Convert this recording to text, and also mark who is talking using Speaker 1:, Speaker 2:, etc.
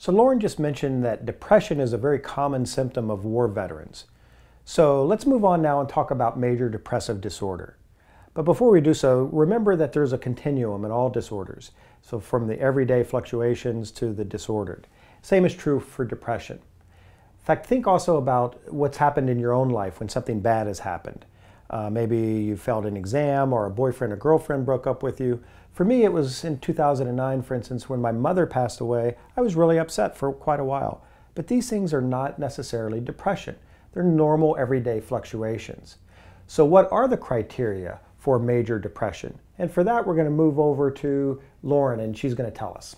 Speaker 1: So Lauren just mentioned that depression is a very common symptom of war veterans. So let's move on now and talk about major depressive disorder. But before we do so, remember that there's a continuum in all disorders. So from the everyday fluctuations to the disordered. Same is true for depression. In fact, think also about what's happened in your own life when something bad has happened. Uh, maybe you failed an exam or a boyfriend or girlfriend broke up with you. For me, it was in 2009, for instance, when my mother passed away, I was really upset for quite a while. But these things are not necessarily depression. They're normal everyday fluctuations. So what are the criteria for major depression? And for that, we're gonna move over to Lauren and she's gonna tell us.